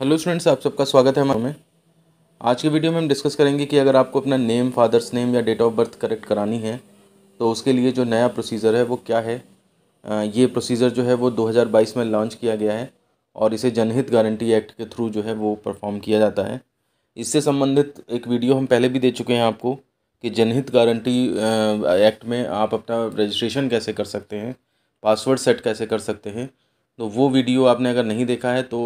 hello students आप सबका स्वागत है हमें आज की वीडियो में हम डिस्कस करेंगे कि अगर आपको अपना नेम फादर्स नेम या डेट ऑफ बर्थ करेक्ट करानी है तो उसके लिए जो नया प्रोसीजर है वो क्या है ये प्रोसीजर जो है वो 2022 में लॉन्च किया गया है और इसे जनहित गारंटी एक्ट के थ्रू जो है वो परफॉर्म किया जाता है इससे संबंधित एक वीडियो हम पहले भी दे चुके हैं आपको कि जनहित गारंटी एक्ट में आप अपना रजिस्ट्रेशन कैसे कर सकते हैं पासवर्ड सेट कैसे कर सकते हैं तो वो वीडियो आपने अगर नहीं देखा है तो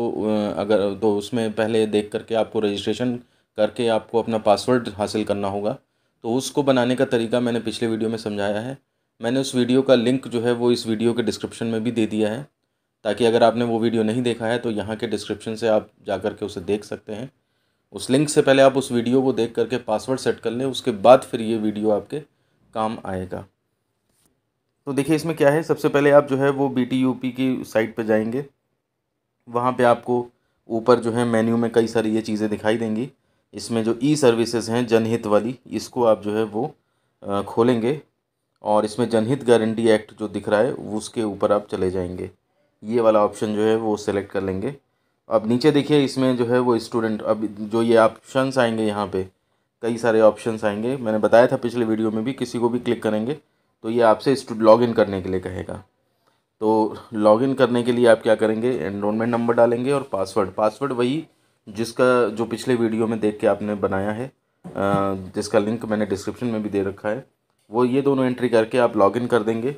अगर तो उसमें पहले देख करके आपको रजिस्ट्रेशन करके आपको अपना पासवर्ड हासिल करना होगा तो उसको बनाने का तरीका मैंने पिछले वीडियो में समझाया है मैंने उस वीडियो का लिंक जो है वो इस वीडियो के डिस्क्रिप्शन में भी दे दिया है ताकि अगर आपने वो वीडियो नहीं देखा है तो यहाँ के डिस्क्रिप्शन से आप जा कर के उसे देख सकते हैं उस लिंक से पहले आप उस वीडियो को देख करके पासवर्ड सेट कर लें उसके बाद फिर ये वीडियो आपके काम आएगा तो देखिए इसमें क्या है सबसे पहले आप जो है वो बी टी यू पी की साइट पर जाएंगे वहाँ पर आपको ऊपर जो है मेन्यू में कई सारी ये चीज़ें दिखाई देंगी इसमें जो ई सर्विसेज हैं जनहित वाली इसको आप जो है वो खोलेंगे और इसमें जनहित गारंटी एक्ट जो दिख रहा है उसके ऊपर आप चले जाएंगे ये वाला ऑप्शन जो है वो सेलेक्ट कर लेंगे अब नीचे देखिए इसमें जो है वो स्टूडेंट अब जो ये ऑप्शंस आएंगे यहाँ पे कई सारे ऑप्शंस आएंगे मैंने बताया था पिछले वीडियो में भी किसी को भी क्लिक करेंगे तो ये आपसे लॉग इन करने के लिए कहेगा तो लॉग इन करने के लिए आप क्या करेंगे एनरोलमेंट नंबर डालेंगे और पासवर्ड पासवर्ड वही जिसका जो पिछले वीडियो में देख के आपने बनाया है जिसका लिंक मैंने डिस्क्रिप्शन में भी दे रखा है वो ये दोनों एंट्री करके आप लॉगिन कर देंगे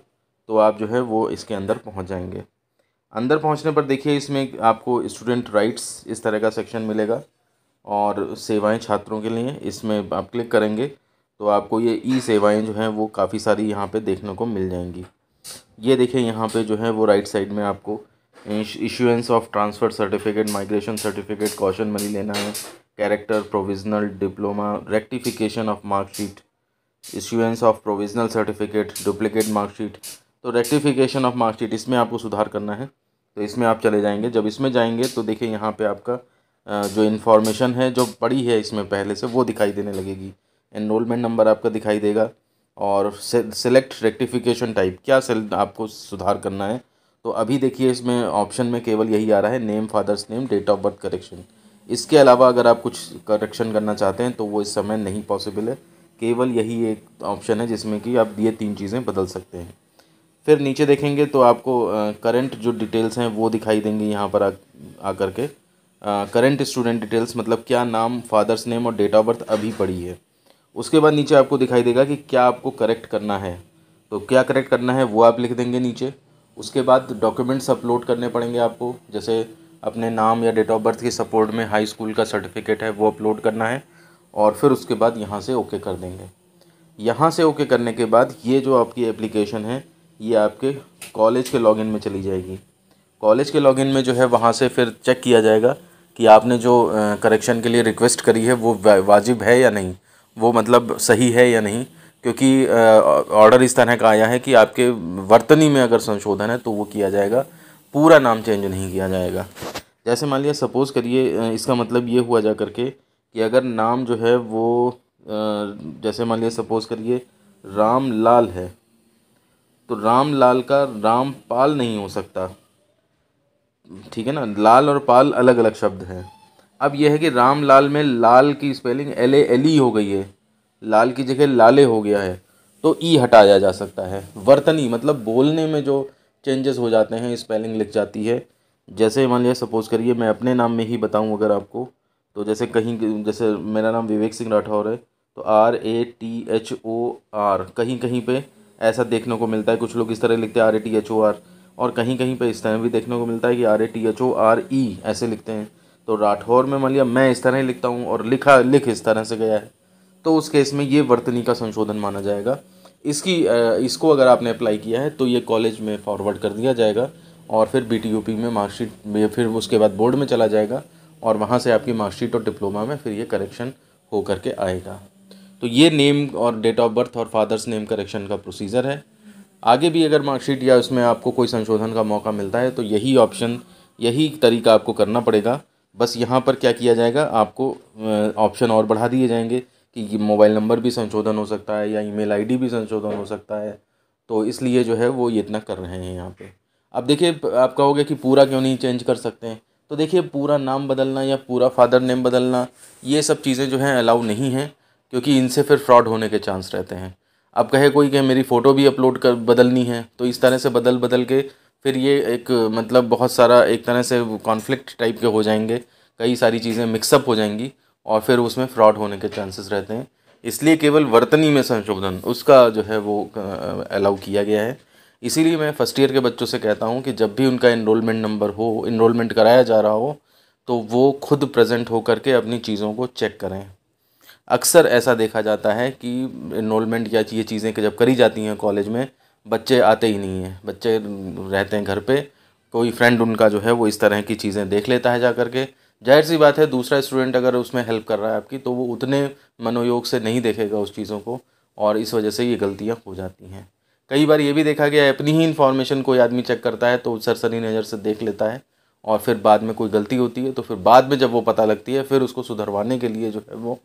तो आप जो है वो इसके अंदर पहुंच जाएंगे अंदर पहुंचने पर देखिए इसमें आपको स्टूडेंट राइट्स इस तरह का सेक्शन मिलेगा और सेवाएं छात्रों के लिए इसमें आप क्लिक करेंगे तो आपको ये ई सेवाएं जो हैं वो काफ़ी सारी यहाँ पे देखने को मिल जाएंगी ये देखें यहाँ पे जो है वो राइट साइड में आपको issuance of transfer certificate migration certificate caution money लेना है character provisional diploma rectification of marksheet issuance of provisional certificate duplicate marksheet तो रेक्टिफिकेशन ऑफ मार्कशीट इसमें आपको सुधार करना है तो इसमें आप चले जाएंगे जब इसमें जाएंगे तो देखिए यहाँ पे आपका जो इन्फॉर्मेशन है जो पड़ी है इसमें पहले से वो दिखाई देने लगेगी एनरोलमेंट नंबर आपका दिखाई देगा और सिलेक्ट रेक्टिफिकेशन टाइप क्या सेल आपको सुधार करना है तो अभी देखिए इसमें ऑप्शन में केवल यही आ रहा है name father's name date of birth correction इसके अलावा अगर आप कुछ करेक्शन करना चाहते हैं तो वो इस समय नहीं पॉसिबल है केवल यही एक ऑप्शन है जिसमें कि आप ये तीन चीज़ें बदल सकते हैं फिर नीचे देखेंगे तो आपको करंट जो डिटेल्स हैं वो दिखाई देंगी यहाँ पर आकर आ करके करंट स्टूडेंट डिटेल्स मतलब क्या नाम फादर्स नेम और डेट ऑफ बर्थ अभी पड़ी है उसके बाद नीचे आपको दिखाई देगा कि क्या आपको करेक्ट करना है तो क्या करेक्ट करना है वो आप लिख देंगे नीचे उसके बाद डॉक्यूमेंट्स अपलोड करने पड़ेंगे आपको जैसे अपने नाम या डेट ऑफ बर्थ के सपोर्ट में हाई स्कूल का सर्टिफिकेट है वो अपलोड करना है और फिर उसके बाद यहाँ से ओके कर देंगे यहाँ से ओके करने के बाद ये जो आपकी एप्लीकेशन है ये आपके कॉलेज के लॉगिन में चली जाएगी कॉलेज के लॉगिन में जो है वहाँ से फिर चेक किया जाएगा कि आपने जो करेक्शन के लिए रिक्वेस्ट करी है वो वाजिब है या नहीं वो मतलब सही है या नहीं क्योंकि ऑर्डर इस तरह का आया है कि आपके वर्तनी में अगर संशोधन है तो वो किया जाएगा पूरा नाम चेंज नहीं किया जाएगा जैसे मान लिया सपोज़ करिए इसका मतलब ये हुआ जा करके कि अगर नाम जो है वो जैसे मान लिया सपोज़ करिए राम लाल है तो राम लाल का राम पाल नहीं हो सकता ठीक है ना लाल और पाल अलग अलग शब्द हैं अब यह है कि राम लाल में लाल की spelling L A L E हो गई है लाल की जगह लाले हो गया है तो ई e हटाया जा सकता है वर्तनी मतलब बोलने में जो चेंजेस हो जाते हैं स्पेलिंग लिख जाती है जैसे मान लिया सपोज़ करिए मैं अपने नाम में ही बताऊं अगर आपको तो जैसे कहीं जैसे मेरा नाम विवेक सिंह राठौर है तो R A T H O R कहीं कहीं पे ऐसा देखने को मिलता है कुछ लोग इस तरह लिखते हैं R A T H O R और कहीं कहीं पे इस तरह भी देखने को मिलता है कि R A T H O R E ऐसे लिखते हैं तो राठौर में मान लिया मैं इस तरह ही लिखता हूँ और लिखा लिख इस तरह से गया है तो उस केस में ये वर्तनी का संशोधन माना जाएगा इसकी इसको अगर आपने अप्लाई किया है तो ये कॉलेज में फॉरवर्ड कर दिया जाएगा और फिर बी टी यू पी में मार्कशीट फिर उसके बाद बोर्ड में चला जाएगा और वहाँ से आपकी मार्कशीट और डिप्लोमा में फिर ये करेक्शन हो करके आएगा तो ये नेम और डेट ऑफ बर्थ और फादर्स नेम करेक्शन का प्रोसीजर है आगे भी अगर मार्कशीट या उसमें आपको कोई संशोधन का मौका मिलता है तो यही ऑप्शन यही तरीका आपको करना पड़ेगा बस यहाँ पर क्या किया जाएगा आपको ऑप्शन और बढ़ा दिए जाएंगे कि मोबाइल नंबर भी संशोधन हो सकता है या ईमेल आईडी भी संशोधन हो सकता है तो इसलिए जो है वो ये इतना कर रहे हैं यहाँ पे अब देखिए आप कहोगे कि पूरा क्यों नहीं चेंज कर सकते हैं तो देखिए पूरा नाम बदलना या पूरा फादर नेम बदलना ये सब चीज़ें जो हैं अलाउ नहीं हैं क्योंकि इनसे फिर फ्रॉड होने के चांस रहते हैं अब कहे कोई कि मेरी फ़ोटो भी अपलोड कर बदलनी है तो इस तरह से बदल बदल के फिर ये एक मतलब बहुत सारा एक तरह से कॉन्फ्लिक्ट टाइप के हो जाएंगे कई सारी चीज़ें मिक्सअप हो जाएंगी और फिर उसमें फ्रॉड होने के चांसेस रहते हैं इसलिए केवल वर्तनी में संशोधन उसका जो है वो अलाउ किया गया है इसीलिए मैं फ़र्स्ट ईयर के बच्चों से कहता हूँ कि जब भी उनका इनरोलमेंट नंबर हो इनरोलमेंट कराया जा रहा हो तो वो खुद प्रेजेंट हो करके अपनी चीज़ों को चेक करें अक्सर ऐसा देखा जाता है कि इनरोलमेंट या ये चीज़ें जब करी जाती हैं कॉलेज में बच्चे आते ही नहीं हैं बच्चे रहते हैं घर पे कोई फ्रेंड उनका जो है वो इस तरह की चीज़ें देख लेता है जा कर के जाहिर सी बात है दूसरा स्टूडेंट अगर उसमें हेल्प कर रहा है आपकी तो वो उतने मनोयोग से नहीं देखेगा उस चीज़ों को और इस वजह से ये गलतियाँ हो जाती हैं कई बार ये भी देखा गया है अपनी ही इन्फॉर्मेशन कोई आदमी चेक करता है तो सरसरी नज़र से देख लेता है और फिर बाद में कोई गलती होती है तो फिर बाद में जब वो पता लगती है फिर उसको सुधरवाने के लिए जो है वो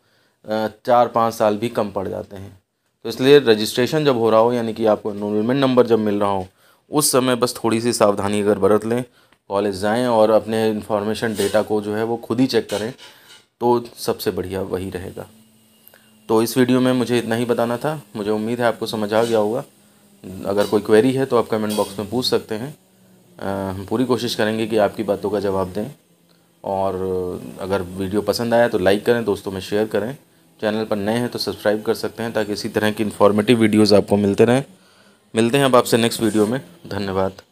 चार पाँच साल भी कम पड़ जाते हैं तो इसलिए रजिस्ट्रेशन जब हो रहा हो यानी कि आपको इनमेंट नंबर जब मिल रहा हो उस समय बस थोड़ी सी सावधानी अगर बरत लें कॉलेज जाएं और अपने इन्फॉर्मेशन डेटा को जो है वो खुद ही चेक करें तो सबसे बढ़िया वही रहेगा तो इस वीडियो में मुझे इतना ही बताना था मुझे उम्मीद है आपको समझ आ गया होगा अगर कोई क्वेरी है तो आप कमेंट बॉक्स में पूछ सकते हैं हम पूरी कोशिश करेंगे कि आपकी बातों का जवाब दें और अगर वीडियो पसंद आया तो लाइक करें दोस्तों में शेयर करें चैनल पर नए हैं तो सब्सक्राइब कर सकते हैं ताकि इसी तरह की इन्फॉर्मेटिव वीडियोज़ आपको मिलते रहें मिलते हैं अब आपसे नेक्स्ट वीडियो में धन्यवाद